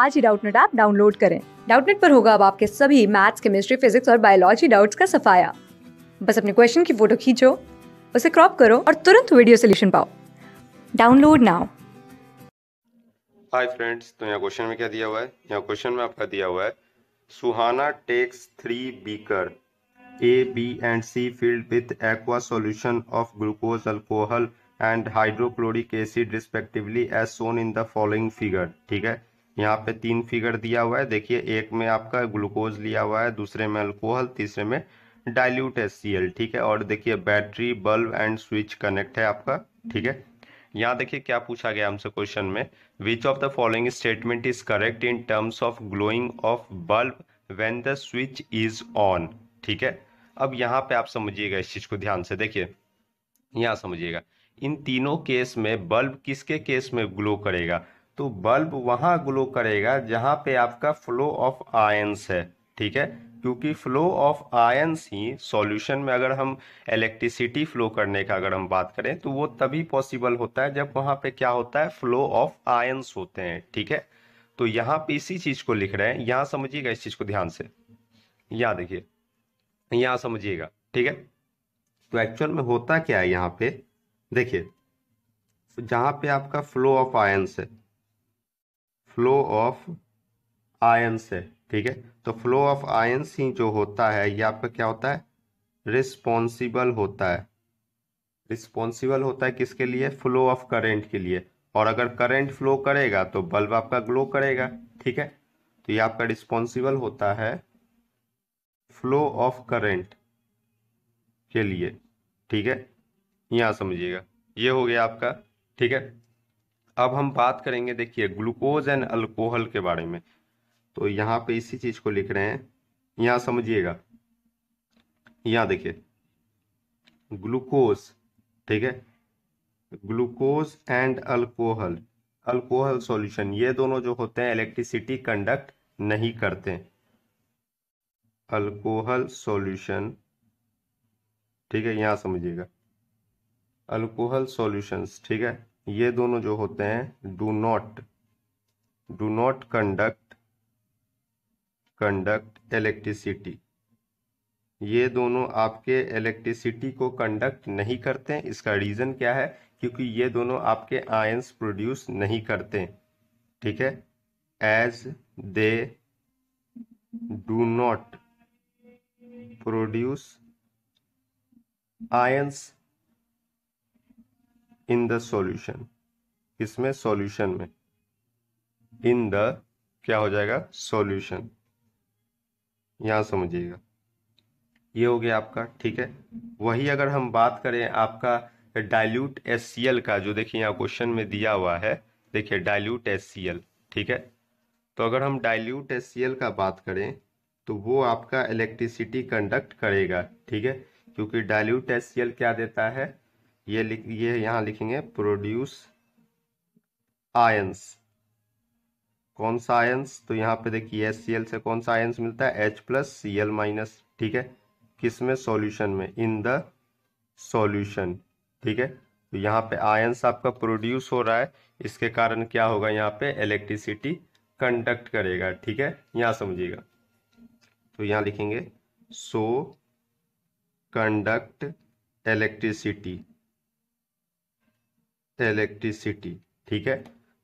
आज ही Doubtnut app download करें डाउटनेट पर होगा अब आपके सभी मैथ्स केमिस्ट्री फिजिक्स और बायोलॉजी डाउट्स का सफाया बस अपने क्वेश्चन की फोटो खींचो उसे क्रॉप करो और तुरंत वीडियो सोल्यूशन पाओ डाउनलोड नाउ हाय फ्रेंड्स तो यहाँ क्वेश्चन में क्या दिया हुआ है यहाँ क्वेश्चन में आपका दिया हुआ है सुहाना takes three beaker A B and C filled with aqua solution of glucose alcohol and hydrochloric acid respectively as shown in the following figure ठीक है यहाँ पे तीन फिगर दिया हुआ है देखिए एक में आपका ग्लूकोज लिया हुआ है दूसरे में अल्कोहल तीसरे में डाइल्यूट एस ठीक है और देखिए battery bulb and switch connect है आपका ठीक है यहाँ देखिए क्या पूछा गया हमसे क्वेश्चन में which of the following statement is correct in terms of glowing of bulb when the switch is on ठीक है अब यहाँ पे आप समझिएगा इस चीज को ध्यान से देखिए यहाँ समझिएगा इन तीनों केस में बल्ब किसके केस में ग्लो करेगा तो बल्ब वहाँ ग्लो करेगा जहाँ पे आपका फ्लो ऑफ आयंस है ठीक है क्योंकि फ्लो ऑफ आयंस ही सॉल्यूशन में अगर हम इलेक्ट्रिसिटी फ्लो करने का अगर हम बात करें तो वो तभी पॉसिबल होता है जब वहाँ पे क्या होता है फ्लो ऑफ आयंस होते हैं ठीक है तो यहाँ पे इसी चीज़ को लिख रहे हैं यहाँ समझिएगा इस चीज़ को ध्यान से यहाँ देखिए यहाँ समझिएगा ठीक है तो एक्चुअल में होता क्या है यहाँ पे देखिए जहाँ पे आपका फ्लो ऑफ आयंस है फ्लो ऑफ आयंस है ठीक है तो फ्लो ऑफ आयंस ही जो होता है ये आपका क्या होता है रिस्पॉन्सिबल होता है रिस्पॉन्सिबल होता है किसके लिए फ्लो ऑफ करेंट के लिए और अगर करेंट फ्लो करेगा तो बल्ब आपका ग्लो करेगा ठीक है तो ये आपका रिस्पॉन्सिबल होता है फ्लो ऑफ करेंट के लिए ठीक है यहाँ समझिएगा ये हो गया आपका ठीक है अब हम बात करेंगे देखिए ग्लूकोज एंड अल्कोहल के बारे में तो यहाँ पे इसी चीज को लिख रहे हैं यहां समझिएगा यहां देखिए ग्लूकोज ठीक है glucose and alcohol alcohol solution ये दोनों जो होते हैं इलेक्ट्रिसिटी कंडक्ट नहीं करते अल्कोहल सॉल्यूशन ठीक है यहां समझिएगा अल्कोहल सॉल्यूशंस ठीक है ये दोनों जो होते हैं do not do not conduct conduct electricity ये दोनों आपके इलेक्ट्रिसिटी को कंडक्ट नहीं करते हैं इसका रीज़न क्या है क्योंकि ये दोनों आपके आयंस प्रोड्यूस नहीं करते ठीक है as they do not produce ions in the solution इसमें सॉल्यूशन में इन द क्या हो जाएगा सॉल्यूशन यहां समझिएगा ये हो गया आपका ठीक है वही अगर हम बात करें आपका डाइल्यूट एस का जो देखिए यहाँ क्वेश्चन में दिया हुआ है देखिए डाइल्यूट एस ठीक है तो अगर हम डाइल्यूट एस का बात करें तो वो आपका इलेक्ट्रिसिटी कंडक्ट करेगा ठीक है क्योंकि डाइल्यूट एस क्या देता है ये लिख ये यहाँ लिखेंगे प्रोड्यूस आयंस कौन सा आयंस तो यहाँ पे देखिए एस सी एल से कौन सा आयंस मिलता है H plus C L minus ठीक है किस में सोल्यूशन में इन द सोल्यूशन ठीक है तो यहाँ पे आयंस आपका प्रोड्यूस हो रहा है इसके कारण क्या होगा यहाँ पे इलेक्ट्रिसिटी कंडक्ट करेगा ठीक है यहाँ समझिएगा तो यहाँ लिखेंगे सो कंडक्ट इलेक्ट्रिसिटी इलेक्ट्रिसिटी ठीक है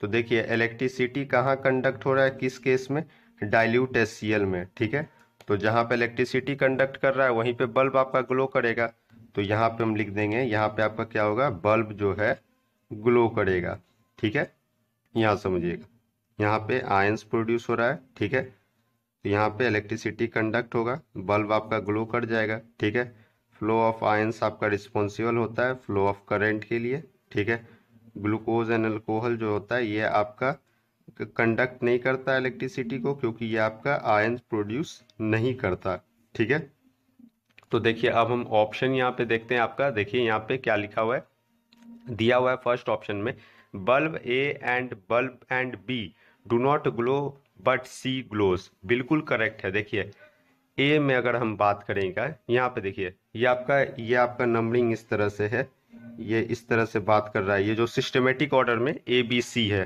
तो देखिए इलेक्ट्रिसिटी कहाँ कंडक्ट हो रहा है किस केस में डाइल्यूट एस में ठीक है तो जहाँ पे इलेक्ट्रिसिटी कंडक्ट कर रहा है वहीं पे बल्ब आपका ग्लो करेगा तो यहाँ पे हम लिख देंगे यहाँ पे आपका क्या होगा बल्ब जो है ग्लो करेगा ठीक है यहाँ समझिएगा यहाँ पे आयंस प्रोड्यूस हो रहा है ठीक है तो यहाँ पे इलेक्ट्रिसिटी कंडक्ट होगा बल्ब आपका ग्लो कर जाएगा ठीक है फ्लो ऑफ आयंस आपका रिस्पॉन्सिबल होता है फ्लो ऑफ करेंट के लिए ठीक है ग्लूकोज एंड अल्कोहल जो होता है ये आपका कंडक्ट नहीं करता इलेक्ट्रिसिटी को क्योंकि ये आपका आयन प्रोड्यूस नहीं करता ठीक है तो देखिए अब हम ऑप्शन यहाँ पे देखते हैं आपका देखिए यहाँ पे क्या लिखा हुआ है दिया हुआ है फर्स्ट ऑप्शन में bulb A and bulb and B do not glow but C glows बिल्कुल करेक्ट है देखिए ए में अगर हम बात करेंगे यहाँ पे देखिए ये आपका ये आपका नंबरिंग इस तरह से है ये इस तरह से बात कर रहा है ये जो सिस्टमेटिक ऑर्डर में ए बी सी है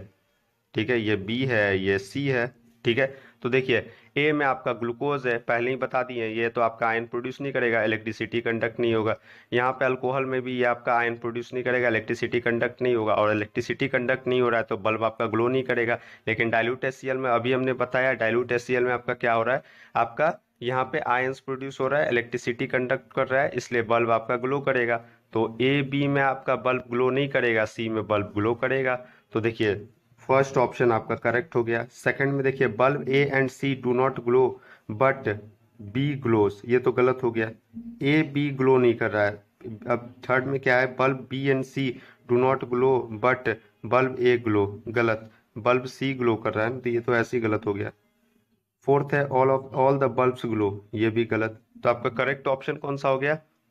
ठीक है ये बी है ये सी है ठीक है तो देखिए ए में आपका ग्लूकोज है पहले ही बता दिए ये तो आपका आयन प्रोड्यूस नहीं करेगा इलेक्ट्रिसिटी कंडक्ट नहीं होगा यहाँ पे अल्कोहल में भी ये आपका आयन प्रोड्यूस नहीं करेगा इलेक्ट्रिसिटी कंडक्ट नहीं होगा और इलेक्ट्रिसिटी कंडक्ट नहीं हो रहा है तो बल्ब आपका ग्लो नहीं करेगा लेकिन डायलूट एस में अभी हमने बताया डायलूट एस में आपका क्या हो रहा है आपका यहाँ पे आयंस प्रोड्यूस हो रहा है इलेक्ट्रिसिटी कंडक्ट कर रहा है इसलिए बल्ब आपका ग्लो करेगा तो ए बी में आपका बल्ब ग्लो नहीं करेगा सी में बल्ब ग्लो करेगा तो देखिए फर्स्ट ऑप्शन आपका करेक्ट हो गया सेकंड में देखिए bulb A and C do not glow but B glows ये तो गलत हो गया ए बी ग्लो नहीं कर रहा है अब थर्ड में क्या है bulb B and C do not glow but bulb A glow गलत बल्ब सी ग्लो कर रहा है तो ये तो ऐसे ही गलत हो गया फोर्थ है all of all the bulbs glow ये भी गलत तो आपका करेक्ट ऑप्शन कौन सा हो गया